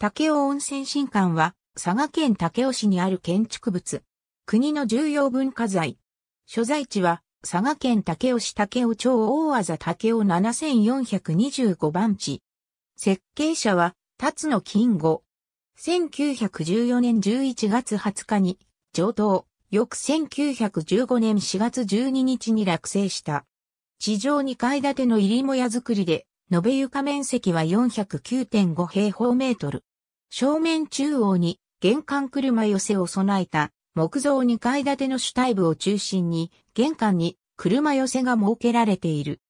武雄温泉新館は、佐賀県武雄市にある建築物。国の重要文化財。所在地は、佐賀県武雄市武雄町大字武雄7425番地。設計者は、辰野金吾。1914年11月20日に、上等、翌1915年4月12日に落成した。地上2階建ての入りもや造りで、延べ床面積は409.5平方メートル。正面中央に玄関車寄せを備えた木造2階建ての主体部を中心に玄関に車寄せが設けられている。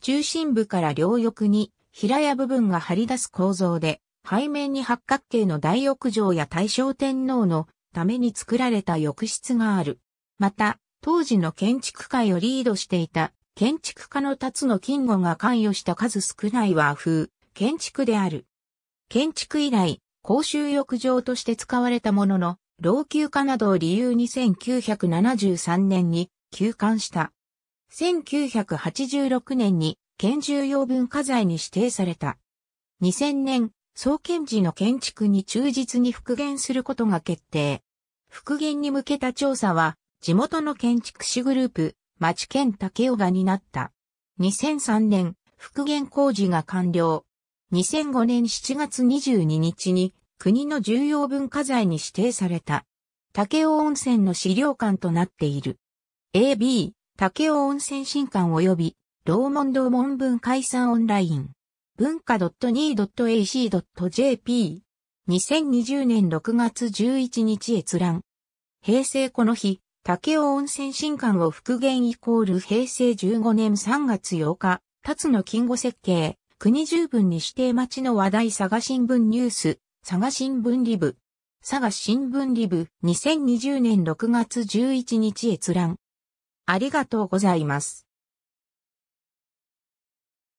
中心部から両翼に平屋部分が張り出す構造で背面に八角形の大浴場や大正天皇のために作られた浴室がある。また、当時の建築界をリードしていた建築家の辰野金吾が関与した数少ない和風建築である。建築以来、公衆浴場として使われたものの、老朽化などを理由に1973年に休館した。1986年に県重要文化財に指定された。2000年、創建時の建築に忠実に復元することが決定。復元に向けた調査は、地元の建築士グループ、町県竹雄が担った。2003年、復元工事が完了。2005年7月22日に国の重要文化財に指定された。武雄温泉の資料館となっている。AB、武雄温泉新館及び、楼門モ門文解散オンライン。文化 .2.ac.jp。2020年6月11日閲覧。平成この日、武雄温泉新館を復元イコール平成15年3月8日、辰野金吾設計、国十分に指定町の話題佐賀新聞ニュース、佐賀新聞リブ。佐賀新聞リブ2020年6月11日閲覧。ありがとうございます。